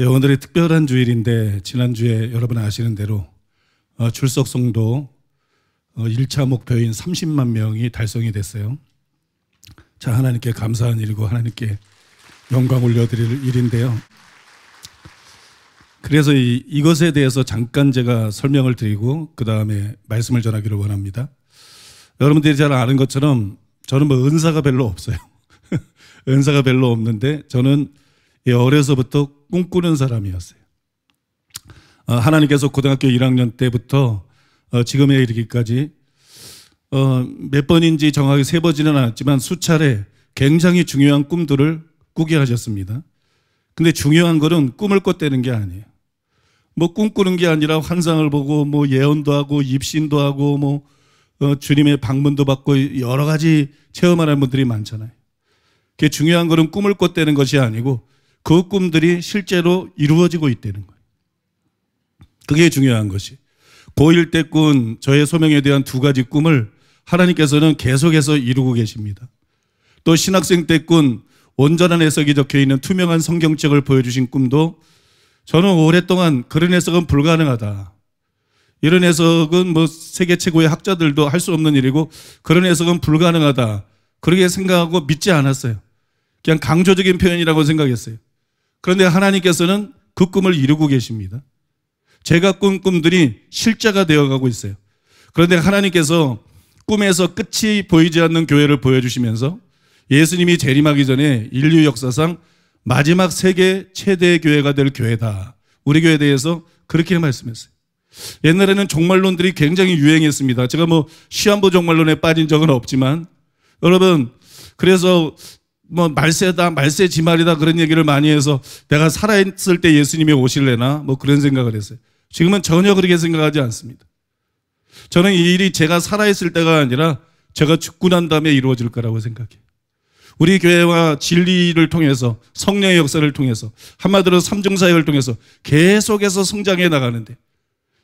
예, 오늘이 특별한 주일인데 지난주에 여러분 아시는 대로 어, 출석성도 어, 1차 목표인 30만 명이 달성이 됐어요. 자 하나님께 감사한 일이고 하나님께 영광 올려드릴 일인데요. 그래서 이, 이것에 대해서 잠깐 제가 설명을 드리고 그 다음에 말씀을 전하기를 원합니다. 여러분들이 잘 아는 것처럼 저는 뭐 은사가 별로 없어요. 은사가 별로 없는데 저는 어려서부터 꿈꾸는 사람이었어요. 어, 하나님께서 고등학교 1학년 때부터 어, 지금에 이르기까지 어, 몇 번인지 정확히 세보지는 않았지만 수차례 굉장히 중요한 꿈들을 꾸게 하셨습니다. 근데 중요한 거는 꿈을 꿨다는 게 아니에요. 뭐 꿈꾸는 게 아니라 환상을 보고 뭐 예언도 하고 입신도 하고 뭐어 주님의 방문도 받고 여러 가지 체험하는 분들이 많잖아요. 그게 중요한 거는 꿈을 꿨다는 것이 아니고 그 꿈들이 실제로 이루어지고 있다는 거예요. 그게 중요한 것이. 고1 때 꾼 저의 소명에 대한 두 가지 꿈을 하나님께서는 계속해서 이루고 계십니다. 또 신학생 때 꾼 온전한 해석이 적혀 있는 투명한 성경책을 보여주신 꿈도 저는 오랫동안 그런 해석은 불가능하다. 이런 해석은 뭐 세계 최고의 학자들도 할 수 없는 일이고 그런 해석은 불가능하다. 그렇게 생각하고 믿지 않았어요. 그냥 강조적인 표현이라고 생각했어요. 그런데 하나님께서는 그 꿈을 이루고 계십니다. 제가 꾼 꿈들이 실제가 되어가고 있어요. 그런데 하나님께서 꿈에서 끝이 보이지 않는 교회를 보여주시면서 예수님이 재림하기 전에 인류 역사상 마지막 세계 최대 교회가 될 교회다. 우리 교회에 대해서 그렇게 말씀했어요. 옛날에는 종말론들이 굉장히 유행했습니다. 제가 뭐 시한부 종말론에 빠진 적은 없지만 여러분 그래서 뭐 말세다 말세 지말이다 그런 얘기를 많이 해서 내가 살아있을 때 예수님이 오실래나 뭐 그런 생각을 했어요. 지금은 전혀 그렇게 생각하지 않습니다. 저는 이 일이 제가 살아있을 때가 아니라 제가 죽고 난 다음에 이루어질 거라고 생각해요. 우리 교회와 진리를 통해서 성령의 역사를 통해서 한마디로 삼중사역을 통해서 계속해서 성장해 나가는데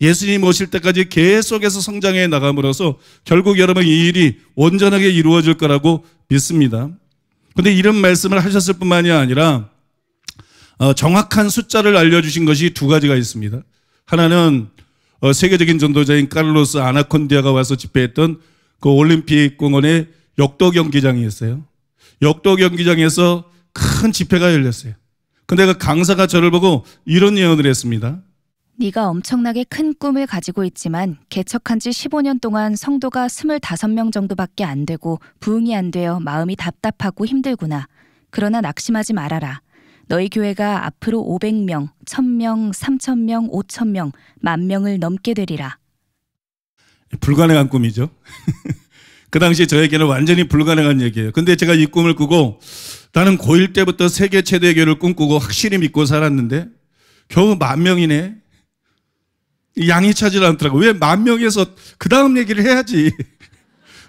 예수님 오실 때까지 계속해서 성장해 나감으로써 결국 여러분 이 일이 온전하게 이루어질 거라고 믿습니다. 근데 이런 말씀을 하셨을 뿐만이 아니라 어, 정확한 숫자를 알려주신 것이 두 가지가 있습니다. 하나는 어, 세계적인 전도자인 카를로스 아나콘디아가 와서 집회했던 그 올림픽 공원의 역도 경기장이었어요. 역도 경기장에서 큰 집회가 열렸어요. 근데 그 강사가 저를 보고 이런 예언을 했습니다. 네가 엄청나게 큰 꿈을 가지고 있지만 개척한 지 15년 동안 성도가 25명 정도밖에 안 되고 부흥이 안 되어 마음이 답답하고 힘들구나. 그러나 낙심하지 말아라. 너희 교회가 앞으로 500명, 1000명, 3000명, 5000명, 만 명을 넘게 되리라. 불가능한 꿈이죠. 그 당시 저에게는 완전히 불가능한 얘기예요. 근데 제가 이 꿈을 꾸고 나는 고1 때부터 세계 최대 교를 꿈꾸고 확실히 믿고 살았는데 겨우 만 명이네. 양이 차질 않더라고. 왜 만 명에서 그 다음 얘기를 해야지.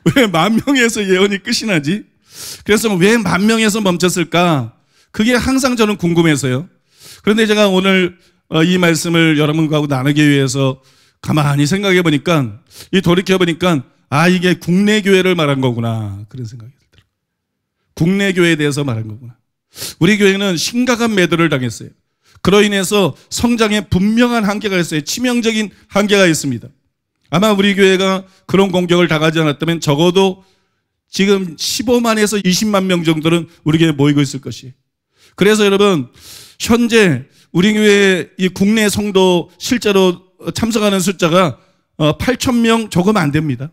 왜 만 명에서 예언이 끝이 나지? 그래서 왜 만 명에서 멈췄을까? 그게 항상 저는 궁금해서요. 그런데 제가 오늘 어, 이 말씀을 여러분과 나누기 위해서 가만히 생각해 보니까 이 돌이켜 보니까 아 이게 국내 교회를 말한 거구나 그런 생각이 들더라고요. 국내 교회에 대해서 말한 거구나. 우리 교회는 심각한 매도를 당했어요. 그로 인해서 성장에 분명한 한계가 있어요. 치명적인 한계가 있습니다. 아마 우리 교회가 그런 공격을 당하지 않았다면 적어도 지금 15만에서 20만 명 정도는 우리 교회에 모이고 있을 것이에요. 그래서 여러분, 현재 우리 교회 이 국내 성도 실제로 참석하는 숫자가 8천 어, 명 조금 안 됩니다.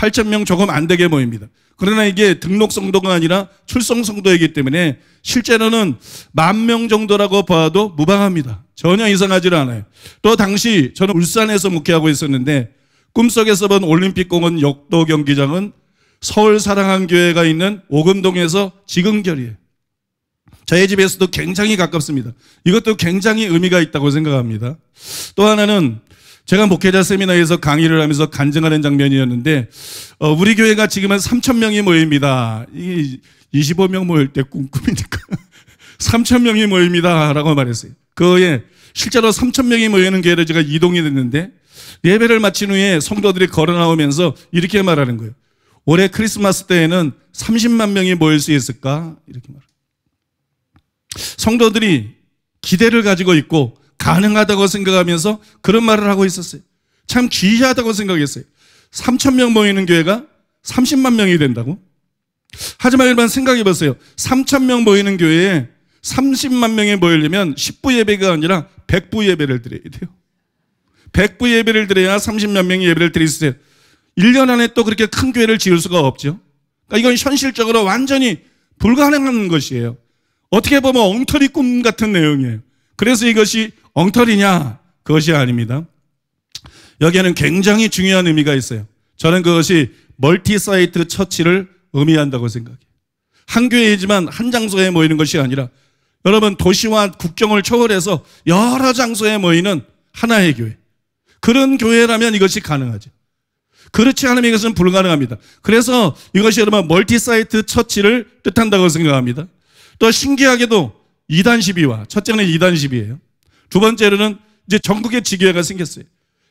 8천명 조금 안 되게 모입니다. 그러나 이게 등록 성도가 아니라 출성 성도이기 때문에 실제로는 만 명 정도라고 봐도 무방합니다. 전혀 이상하지 않아요. 또 당시 저는 울산에서 목회하고 있었는데 꿈속에서 본 올림픽공원 역도 경기장은 서울 사랑한 교회가 있는 오금동에서 지금결이에요 저희 집에서도 굉장히 가깝습니다. 이것도 굉장히 의미가 있다고 생각합니다. 또 하나는 제가 목회자 세미나에서 강의를 하면서 간증하는 장면이었는데 어, 우리 교회가 지금 은 3천 명이 모입니다. 이 25명 모일 때 꿈꿈이니까 3천 명이 모입니다라고 말했어요. 그에 실제로 3천 명이 모이는 교회를 제가 이동이 됐는데 예배를 마친 후에 성도들이 걸어 나오면서 이렇게 말하는 거예요. 올해 크리스마스 때에는 30만 명이 모일 수 있을까? 이렇게 말합니다. 성도들이 기대를 가지고 있고 가능하다고 생각하면서 그런 말을 하고 있었어요. 참 기이하다고 생각했어요. 3천 명 모이는 교회가 30만 명이 된다고? 하지만 일반 생각해 보세요. 3천 명 모이는 교회에 30만 명이 모이려면 10부 예배가 아니라 100부 예배를 드려야 돼요. 100부 예배를 드려야 30만 명이 예배를 드릴 수 있어요. 1년 안에 또 그렇게 큰 교회를 지을 수가 없죠. 그러니까 이건 현실적으로 완전히 불가능한 것이에요. 어떻게 보면 엉터리 꿈 같은 내용이에요. 그래서 이것이 엉터리냐? 그것이 아닙니다. 여기에는 굉장히 중요한 의미가 있어요. 저는 그것이 멀티사이트 처치를 의미한다고 생각해요. 한 교회이지만 한 장소에 모이는 것이 아니라 여러분 도시와 국경을 초월해서 여러 장소에 모이는 하나의 교회. 그런 교회라면 이것이 가능하죠. 그렇지 않으면 이것은 불가능합니다. 그래서 이것이 여러분 멀티사이트 처치를 뜻한다고 생각합니다. 또 신기하게도 2단 12와 첫째는 2단 12예요. 두 번째로는 이제 전국의 지교회가 생겼어요.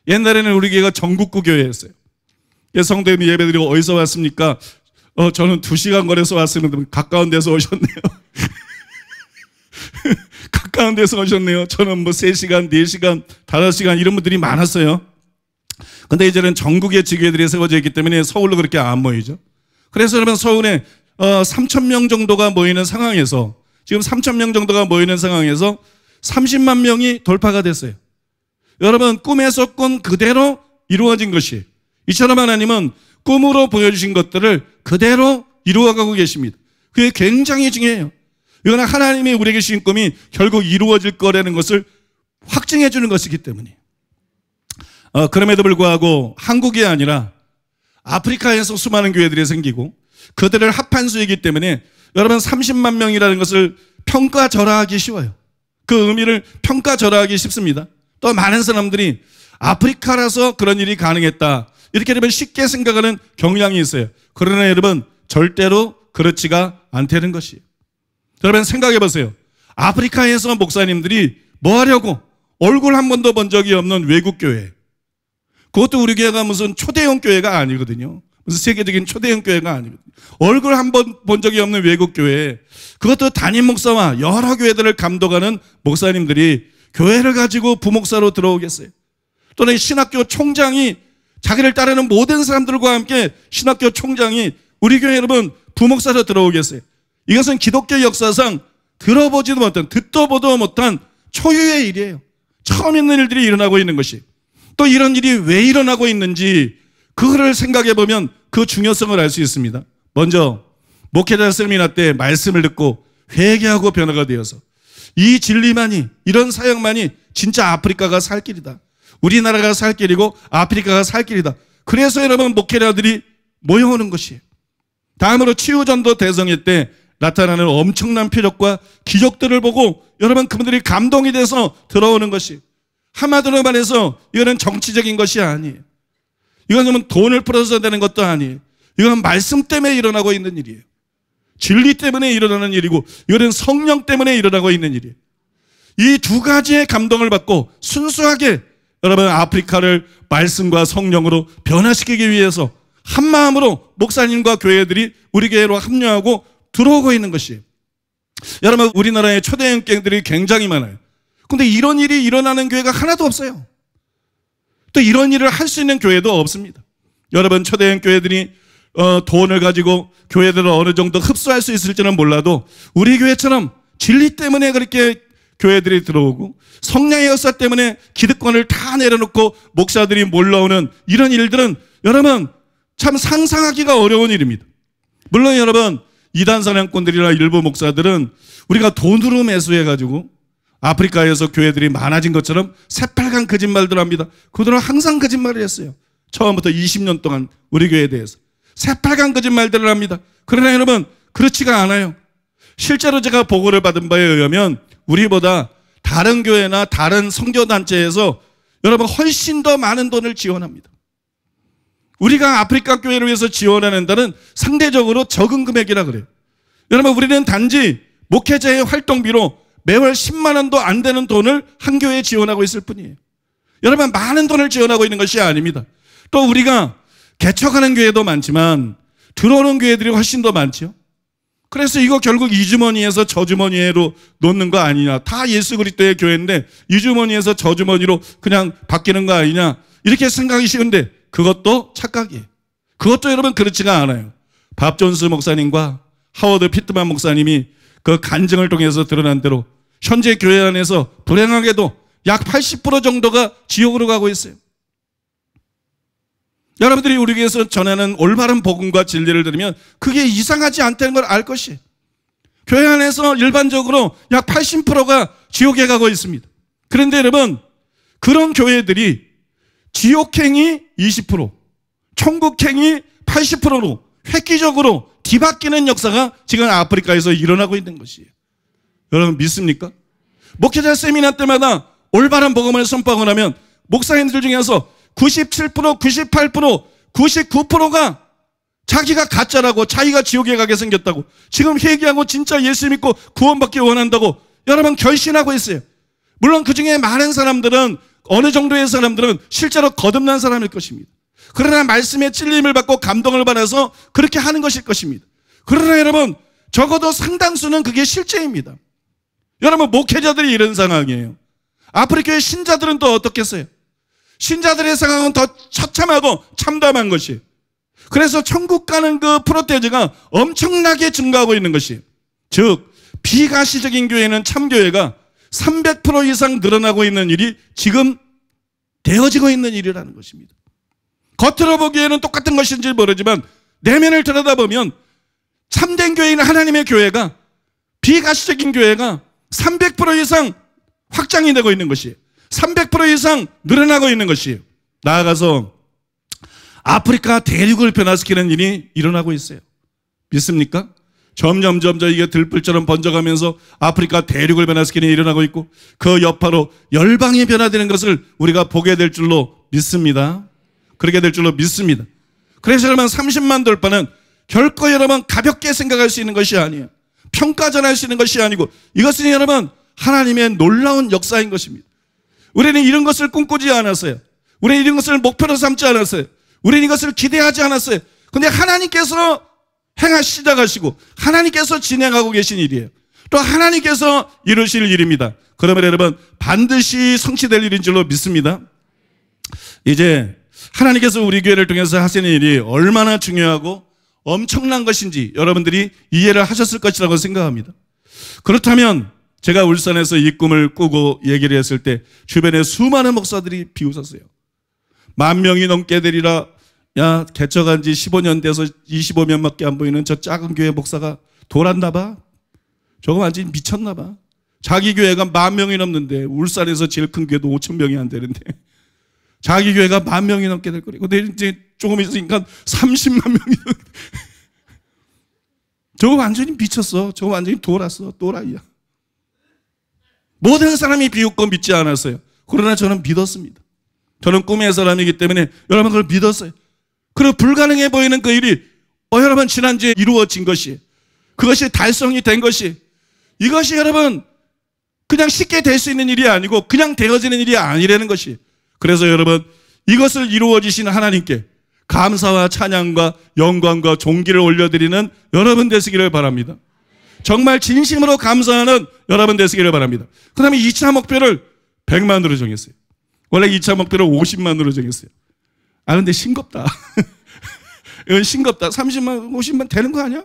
옛날에는 우리 교회가 전국구 교회였어요. 예, 성도에 예배 드리고 어디서 왔습니까? 어, 저는 두 시간 걸려서 왔습니다. 가까운 데서 오셨네요. 가까운 데서 오셨네요. 저는 뭐 3시간, 4시간, 5시간 이런 분들이 많았어요. 근데 이제는 전국의 지교회들이 세워져 있기 때문에 서울로 그렇게 안 모이죠. 그래서 그러면 서울에 어, 3천 명 정도가 모이는 상황에서 지금 3천 명 정도가 모이는 상황에서 30만 명이 돌파가 됐어요. 여러분 꿈에서 꾼 그대로 이루어진 것이 이처럼 하나님은 꿈으로 보여주신 것들을 그대로 이루어가고 계십니다. 그게 굉장히 중요해요. 이거는 하나님이 우리에게 주신 꿈이 결국 이루어질 거라는 것을 확증해 주는 것이기 때문에 어, 그럼에도 불구하고 한국이 아니라 아프리카에서 수많은 교회들이 생기고 그들을 합한 수이기 때문에 여러분 30만 명이라는 것을 평가절하하기 쉬워요. 그 의미를 평가절하기 하 쉽습니다. 또 많은 사람들이 아프리카라서 그런 일이 가능했다. 이렇게 여러 쉽게 생각하는 경향이 있어요. 그러나 여러분 절대로 그렇지가 않다는 것이 여러분 생각해 보세요. 아프리카에서 목사님들이 뭐 하려고 얼굴 한 번도 본 적이 없는 외국 교회. 그것도 우리 교회가 무슨 초대형 교회가 아니거든요. 그래서 세계적인 초대형 교회가 아니거 얼굴 한 번 본 적이 없는 외국 교회, 그것도 단임 목사와 여러 교회들을 감독하는 목사님들이 교회를 가지고 부목사로 들어오겠어요. 또는 신학교 총장이 자기를 따르는 모든 사람들과 함께 신학교 총장이 우리 교회 여러분 부목사로 들어오겠어요. 이것은 기독교 역사상 들어보지도 못한, 듣도 보도 못한 초유의 일이에요. 처음 있는 일들이 일어나고 있는 것이. 또 이런 일이 왜 일어나고 있는지 그거를 생각해 보면 그 중요성을 알 수 있습니다. 먼저 목회자 세미나 때 말씀을 듣고 회개하고 변화가 되어서 이 진리만이 이런 사역만이 진짜 아프리카가 살 길이다. 우리나라가 살 길이고 아프리카가 살 길이다. 그래서 여러분 목회자들이 모여오는 것이 다음으로 치유전도 대성회 때 나타나는 엄청난 표적과 기적들을 보고 여러분 그분들이 감동이 돼서 들어오는 것이 한마디로 말해서 이거는 정치적인 것이 아니에요. 이건 그러 돈을 풀어서 되는 것도 아니에요. 이건 말씀 때문에 일어나고 있는 일이에요. 진리 때문에 일어나는 일이고 이거는 성령 때문에 일어나고 있는 일이에요. 이 두 가지의 감동을 받고 순수하게 여러분 아프리카를 말씀과 성령으로 변화시키기 위해서 한 마음으로 목사님과 교회들이 우리 교회로 합류하고 들어오고 있는 것이에요. 여러분 우리나라의 초대형 갱들이 굉장히 많아요. 근데 이런 일이 일어나는 교회가 하나도 없어요. 또 이런 일을 할 수 있는 교회도 없습니다. 여러분 초대형 교회들이 어, 돈을 가지고 교회들을 어느 정도 흡수할 수 있을지는 몰라도 우리 교회처럼 진리 때문에 그렇게 교회들이 들어오고 성령의 역사 때문에 기득권을 다 내려놓고 목사들이 몰라오는 이런 일들은 여러분 참 상상하기가 어려운 일입니다. 물론 여러분 이단 사냥꾼들이나 일부 목사들은 우리가 돈으로 매수해가지고 아프리카에서 교회들이 많아진 것처럼 새빨간 거짓말들 합니다. 그들은 항상 거짓말을 했어요. 처음부터 20년 동안 우리 교회에 대해서. 새빨간 거짓말들을 합니다. 그러나 여러분, 그렇지가 않아요. 실제로 제가 보고를 받은 바에 의하면 우리보다 다른 교회나 다른 성교단체에서 여러분 훨씬 더 많은 돈을 지원합니다. 우리가 아프리카 교회를 위해서 지원하는 다는 상대적으로 적은 금액이라 그래요. 여러분 우리는 단지 목회자의 활동비로 매월 10만 원도 안 되는 돈을 한 교회에 지원하고 있을 뿐이에요. 여러분 많은 돈을 지원하고 있는 것이 아닙니다. 또 우리가 개척하는 교회도 많지만 들어오는 교회들이 훨씬 더많지 그래서 이거 결국 이주머니에서 저주머니로 놓는 거 아니냐. 다 예수 그리스도의 교회인데 이주머니에서 저주머니로 그냥 바뀌는 거 아니냐. 이렇게 생각이 쉬운데 그것도 착각이에요. 그것도 여러분 그렇지가 않아요. 밥 존스 목사님과 하워드 피트만 목사님이 그 간증을 통해서 드러난 대로 현재 교회 안에서 불행하게도 약 80% 정도가 지옥으로 가고 있어요. 여러분들이 우리에게서 전하는 올바른 복음과 진리를 들으면 그게 이상하지 않다는 걸 알 것이. 교회 안에서 일반적으로 약 80%가 지옥에 가고 있습니다. 그런데 여러분, 그런 교회들이 지옥행이 20%, 천국행이 80%로 획기적으로 뒤바뀌는 역사가 지금 아프리카에서 일어나고 있는 것이에요. 여러분 믿습니까? 목회자 세미나 때마다 올바른 복음을 선포하고 나면 목사님들 중에서 97%, 98%, 99%가 자기가 가짜라고 자기가 지옥에 가게 생겼다고 지금 회개하고 진짜 예수 믿고 구원받기 원한다고 여러분 결신하고 있어요. 물론 그중에 많은 사람들은 어느 정도의 사람들은 실제로 거듭난 사람일 것입니다. 그러나 말씀에 찔림을 받고 감동을 받아서 그렇게 하는 것일 것입니다. 그러나 여러분, 적어도 상당수는 그게 실제입니다. 여러분, 목회자들이 이런 상황이에요. 아프리카의 신자들은 또 어떻겠어요? 신자들의 상황은 더 처참하고 참담한 것이. 그래서 천국 가는 그 프로테즈가 엄청나게 증가하고 있는 것이. 즉, 비가시적인 교회는 참교회가 300% 이상 늘어나고 있는 일이 지금 되어지고 있는 일이라는 것입니다. 겉으로 보기에는 똑같은 것인지 모르지만 내면을 들여다보면 참된 교회인 하나님의 교회가 비가시적인 교회가 300% 이상 확장이 되고 있는 것이에요. 300% 이상 늘어나고 있는 것이에요. 나아가서 아프리카 대륙을 변화시키는 일이 일어나고 있어요. 믿습니까? 점점 점점 이게 들불처럼 번져가면서 아프리카 대륙을 변화시키는 일이 일어나고 있고 그 여파로 열방이 변화되는 것을 우리가 보게 될 줄로 믿습니다. 그렇게 될 줄로 믿습니다. 그래서 여러분 30만 돌파는 결코 여러분 가볍게 생각할 수 있는 것이 아니에요. 평가전할 수 있는 것이 아니고 이것은 여러분 하나님의 놀라운 역사인 것입니다. 우리는 이런 것을 꿈꾸지 않았어요. 우리는 이런 것을 목표로 삼지 않았어요. 우리는 이것을 기대하지 않았어요. 근데 하나님께서 행하시 작하시고 하나님께서 진행하고 계신 일이에요. 또 하나님께서 이루실 일입니다. 그러면 여러분 반드시 성취될 일인 줄로 믿습니다. 이제 하나님께서 우리 교회를 통해서 하시는 일이 얼마나 중요하고 엄청난 것인지 여러분들이 이해를 하셨을 것이라고 생각합니다. 그렇다면 제가 울산에서 이 꿈을 꾸고 얘기를 했을 때 주변에 수많은 목사들이 비웃었어요. 만 명이 넘게 되리라. 야, 개척한 지 15년 돼서 25명밖에 안 보이는 저 작은 교회 목사가 돌았나 봐. 저거 완전 미쳤나 봐. 자기 교회가 만 명이 넘는데 울산에서 제일 큰 교회도 5천 명이 안 되는데 자기 교회가 만 명이 넘게 될거리고 내일 이제 조금 있으니까 30만 명이 저거 완전히 미쳤어. 저거 완전히 돌았어. 또라이야. 모든 사람이 비웃고 믿지 않았어요. 그러나 저는 믿었습니다. 저는 꿈의 사람이기 때문에 여러분 그걸 믿었어요. 그리고 불가능해 보이는 그 일이 어 여러분 지난주에 이루어진 것이 그것이 달성이 된 것이 이것이 여러분 그냥 쉽게 될 수 있는 일이 아니고 그냥 되어지는 일이 아니라는 것이 그래서 여러분 이것을 이루어지신 하나님께 감사와 찬양과 영광과 존귀를 올려드리는 여러분 되시기를 바랍니다. 정말 진심으로 감사하는 여러분 되시기를 바랍니다. 그 다음에 2차 목표를 100만으로 정했어요. 원래 2차 목표를 50만으로 정했어요. 아, 근데 싱겁다. 이건 싱겁다. 30만, 50만 되는 거 아니야?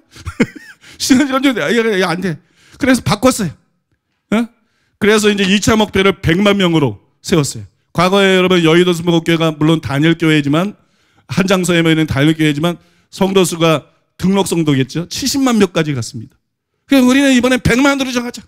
신원지원주인안 아, 돼. 그래서 바꿨어요. 어? 그래서 이제 2차 목표를 100만 명으로 세웠어요. 과거에 여러분 여의도 순복음교회가 물론 단일 교회지만 한 장소에 모이는 단일 교회지만 성도 수가 등록 성도겠죠. 70만 몇까지 갔습니다. 그래 그러니까 우리는 이번에 100만으로 정하자.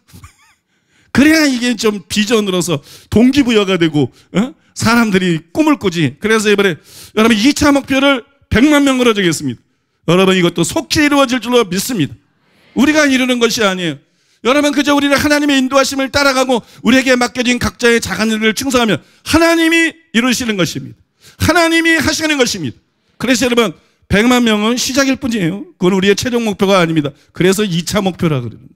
그래야 이게 좀 비전으로서 동기부여가 되고 어? 사람들이 꿈을 꾸지. 그래서 이번에 여러분 2차 목표를 100만 명으로 정했습니다. 여러분 이것도 속히 이루어질 줄로 믿습니다. 우리가 이루는 것이 아니에요. 여러분 그저 우리는 하나님의 인도하심을 따라가고 우리에게 맡겨진 각자의 작은 일을 충성하면 하나님이 이루시는 것입니다. 하나님이 하시는 것입니다. 그래서 여러분 100만 명은 시작일 뿐이에요. 그건 우리의 최종 목표가 아닙니다. 그래서 2차 목표라 그러는 거예요.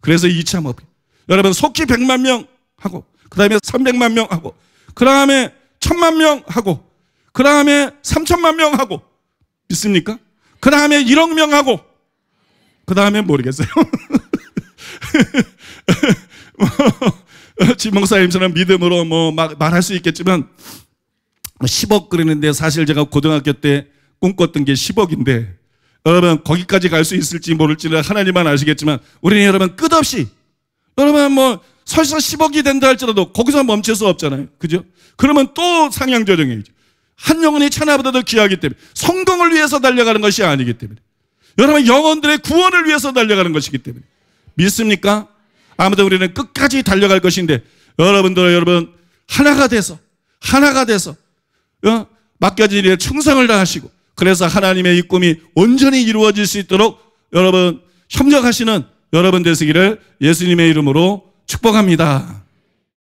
그래서 2차 목표. 여러분 속히 100만 명 하고 그다음에 300만 명 하고 그다음에 1000만 명 하고 그다음에 3천만 명 하고 믿습니까? 그다음에 1억 명 하고 그다음에 모르겠어요. 뭐, 지목사님처럼 믿음으로 뭐 말할 수 있겠지만 10억 뭐 그랬는데 사실 제가 고등학교 때 꿈꿨던 게 10억인데 여러분 거기까지 갈 수 있을지 모를지는 하나님만 아시겠지만 우리는 여러분 끝없이 여러분 뭐 설사 10억이 된다 할지라도 거기서 멈출 수 없잖아요. 그죠? 그러면 또 상향 조정이죠. 한 영혼이 천하보다도 귀하기 때문에 성공을 위해서 달려가는 것이 아니기 때문에 여러분 영혼들의 구원을 위해서 달려가는 것이기 때문에 믿습니까? 아무튼 우리는 끝까지 달려갈 것인데 여러분들 여러분 하나가 돼서 하나가 돼서 어? 맡겨진 일에 충성을 다하시고 그래서 하나님의 이 꿈이 온전히 이루어질 수 있도록 여러분 협력하시는 여러분 되시기를 예수님의 이름으로 축복합니다.